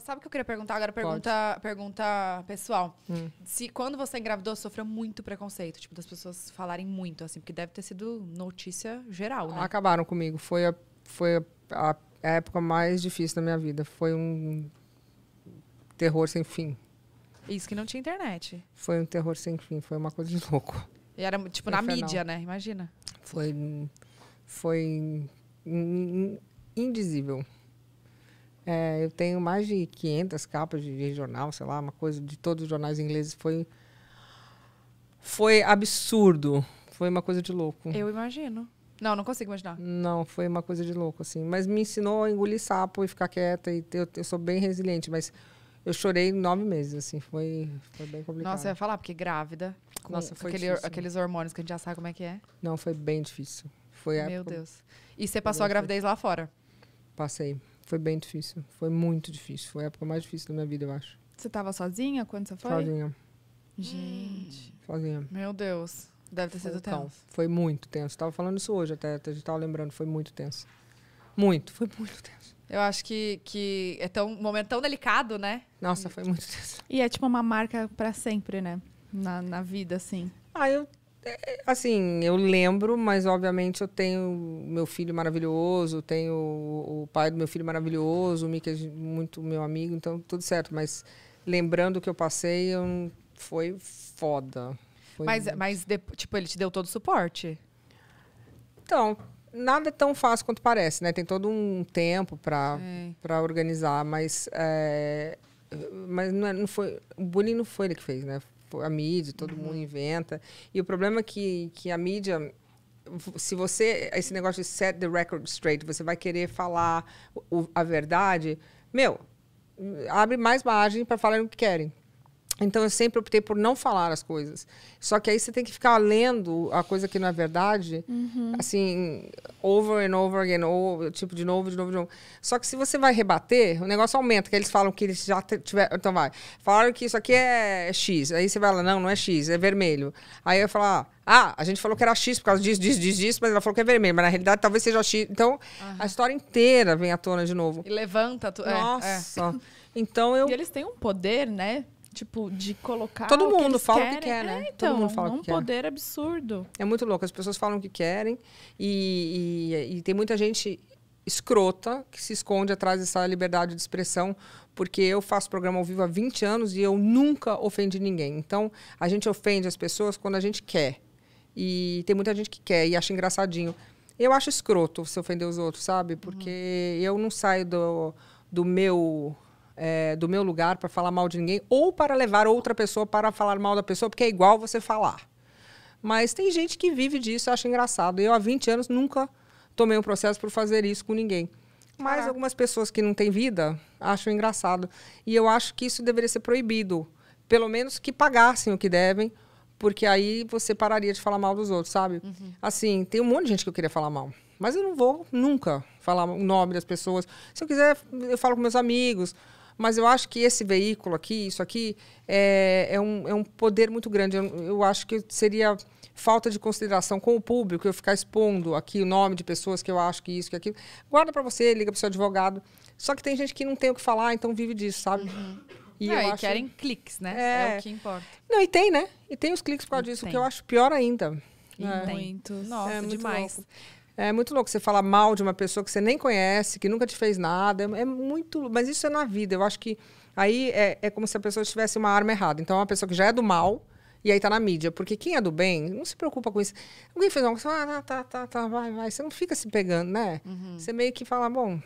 sabe o que eu queria perguntar agora? Pergunta, pergunta pessoal. Hum. Se quando você engravidou, sofreu muito preconceito, tipo, das pessoas falarem muito, assim, porque deve ter sido notícia geral, né? Acabaram comigo. Foi a, foi a, a época mais difícil da minha vida. Foi um terror sem fim. Isso que não tinha internet. Foi um terror sem fim, foi uma coisa de louco. E era, tipo, na mídia, né? Imagina. Foi. Foi. In, in, indizível. É, eu tenho mais de 500 capas de jornal, sei lá, uma coisa de todos os jornais ingleses. Foi, foi absurdo. Foi uma coisa de louco. Eu imagino. Não, não consigo imaginar. Não, foi uma coisa de louco, assim. Mas me ensinou a engolir sapo e ficar quieta. E eu, eu sou bem resiliente, mas eu chorei nove meses, assim. Foi, foi bem complicado. Nossa, eu ia falar, porque grávida. Com Nossa, foi aquele, Aqueles hormônios que a gente já sabe como é que é. Não, foi bem difícil. Foi Meu época... Deus. E você passou a gravidez lá fora? Passei. Foi bem difícil. Foi muito difícil. Foi a época mais difícil da minha vida, eu acho. Você estava sozinha quando você foi? Sozinha. Gente. Sozinha. Meu Deus. Deve ter foi sido tenso. Foi muito tenso. Estava falando isso hoje até, a gente estava lembrando, foi muito tenso. Muito, foi muito tenso. Eu acho que, que é tão, um momento tão delicado, né? Nossa, foi muito tenso. E é tipo uma marca para sempre, né? Na, na vida, assim. Ah, eu é, assim, eu lembro, mas obviamente eu tenho meu filho maravilhoso, tenho o pai do meu filho maravilhoso, o Mickey é muito meu amigo, então tudo certo. Mas lembrando o que eu passei, eu, foi foda. Foi mas, muito... mas, tipo, ele te deu todo o suporte? Então, nada é tão fácil quanto parece, né? Tem todo um tempo para é. Pra organizar, mas... É, mas não, é, não foi... O bullying não foi ele que fez, né? Tipo, a mídia, todo uhum. mundo inventa. E o problema é que, que a mídia se você esse negócio de set the record straight, você vai querer falar o, a verdade, meu, abre mais margem para falar o que querem. Então eu sempre optei por não falar as coisas. Só que aí você tem que ficar lendo a coisa que não é verdade, uhum. assim, over and over again, ou, tipo, de novo, de novo, de novo. Só que se você vai rebater, o negócio aumenta, que eles falam que eles já tiveram. Então vai, falaram que isso aqui é X. Aí você vai lá, não, não é X, é vermelho. Aí eu falo, ah, ah, a gente falou que era X por causa disso, disso, disso, disso, mas ela falou que é vermelho, mas na realidade talvez seja X. Então uhum. a história inteira vem à tona de novo. E levanta, tu... Nossa. É, é. Então eu. E eles têm um poder, né? Tipo, de colocar. Todo mundo que fala querem. o que quer, né? É, então, Todo mundo fala é um que poder absurdo. É muito louco. As pessoas falam o que querem e, e, e tem muita gente escrota que se esconde atrás dessa liberdade de expressão, porque eu faço programa ao vivo há 20 anos e eu nunca ofendi ninguém. Então, a gente ofende as pessoas quando a gente quer. E tem muita gente que quer e acha engraçadinho. Eu acho escroto se ofender os outros, sabe? Porque uhum. eu não saio do, do meu é, do meu lugar para falar mal de ninguém ou para levar outra pessoa para falar mal da pessoa, porque é igual você falar. Mas tem gente que vive disso, acha engraçado. Eu, há 20 anos, nunca tomei um processo por fazer isso com ninguém. Mas Caraca. algumas pessoas que não têm vida acham engraçado. E eu acho que isso deveria ser proibido. Pelo menos que pagassem o que devem, porque aí você pararia de falar mal dos outros, sabe? Uhum. Assim, tem um monte de gente que eu queria falar mal. Mas eu não vou nunca falar o nome das pessoas. Se eu quiser, eu falo com meus amigos. Mas eu acho que esse veículo aqui, isso aqui, é, é, um, é um poder muito grande. Eu, eu acho que seria falta de consideração com o público eu ficar expondo aqui o nome de pessoas que eu acho que isso, que aquilo. Guarda para você, liga para seu advogado. Só que tem gente que não tem o que falar, então vive disso, sabe? Uhum. E, não, e acho... querem cliques, né? É... é... o que importa. Não, e tem, né? E tem os cliques por causa disso, tem. que eu acho pior ainda. Né? Muito. Nossa, é, muito demais. Louco. É muito louco você falar mal de uma pessoa que você nem conhece, que nunca te fez nada. É, é muito. Mas isso é na vida. Eu acho que aí é, é como se a pessoa tivesse uma arma errada. Então, é uma pessoa que já é do mal e aí tá na mídia. Porque quem é do bem não se preocupa com isso. Alguém fez uma coisa, ah, tá, tá, tá, tá vai, vai. Você não fica se pegando, né? Uhum. Você meio que fala, bom.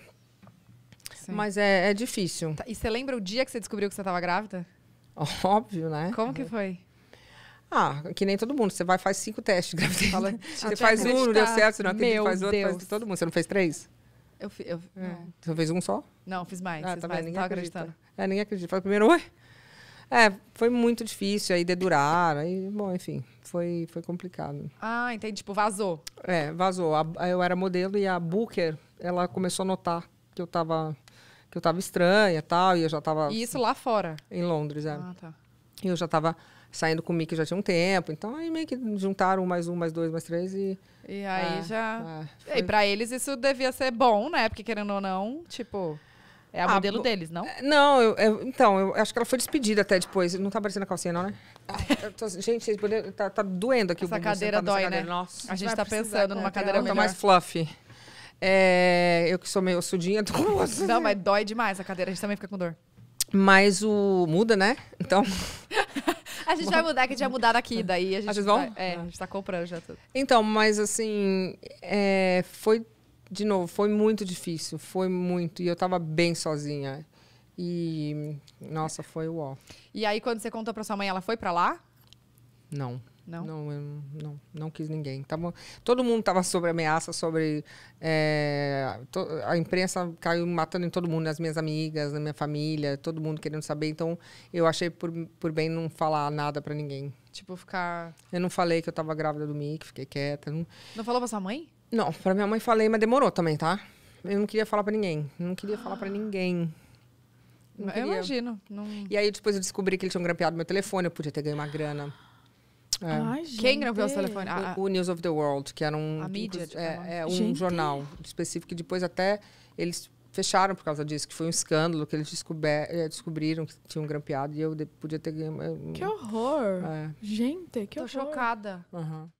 Sim. Mas é, é difícil. Tá, e você lembra o dia que você descobriu que você estava grávida? Óbvio, né? Como que foi? Ah, que nem todo mundo. Você vai faz cinco testes de Fala, né? você faz um, não deu certo, você não atende, faz outro, Deus. faz todo mundo. Você não fez três? Eu, fiz. eu é. é. Você fez um só? Não, fiz mais. Ah, fiz tá mais. Ninguém acredita. É, ninguém acredita. o primeiro, oi. É, foi muito difícil, aí dedurar, aí, bom, enfim, foi, foi complicado. Ah, entendi, tipo, vazou. É, vazou. eu era modelo e a Booker, ela começou a notar que eu tava, que eu tava estranha e tal, e eu já tava... E isso lá fora? Em Londres, é. Ah, tá. E eu já estava saindo com o Mickey já tinha um tempo. Então, aí meio que juntaram mais um, mais dois, mais três e... E aí ah, já... Ah, foi... E pra eles isso devia ser bom, né? Porque querendo ou não, tipo... É a ah, modelo deles, não? É, não, eu, eu, então, eu acho que ela foi despedida até depois. Não tá aparecendo a calcinha, não, né? Ah, tô, assim, gente, vocês tá, tá, doendo aqui Essa o Essa cadeira dói, cadeira. né? Nossa, a gente, está tá pensando numa cadeira melhor. Tá mais fluffy. É, eu que sou meio sudinha, tô Não, mas dói demais a cadeira. A gente também fica com dor. Mas o. Muda, né? Então. a gente vai mudar, que a gente vai mudar daqui, daí a gente. Vocês vão? Vai, é, ah. a gente tá comprando já tudo. Então, mas assim. É, foi. De novo, foi muito difícil. Foi muito. E eu tava bem sozinha. E. Nossa, foi o ó. E aí, quando você contou pra sua mãe, ela foi pra lá? Não. Não? Não, não, não quis ninguém. Tava, todo mundo estava sobre ameaça, sobre. É, to, a imprensa caiu matando em todo mundo, nas minhas amigas, na minha família, todo mundo querendo saber. Então, eu achei por, por bem não falar nada para ninguém. Tipo, ficar. Eu não falei que eu estava grávida do Mick, fiquei quieta. Não, não falou pra sua mãe? Não, pra minha mãe falei, mas demorou também, tá? Eu não queria falar para ninguém. Não queria ah. falar para ninguém. Não eu queria. imagino. Não... E aí depois eu descobri que eles tinham grampeado meu telefone, eu podia ter ganho uma grana. É. Ai, Quem gravou o é. telefone? A, o News of the World, que era um, a mídia, é, é, um jornal específico que depois até eles fecharam por causa disso, que foi um escândalo que eles é, descobriram que tinham grampeado e eu podia ter Que horror! É. Gente, que Tô horror. chocada. Uhum.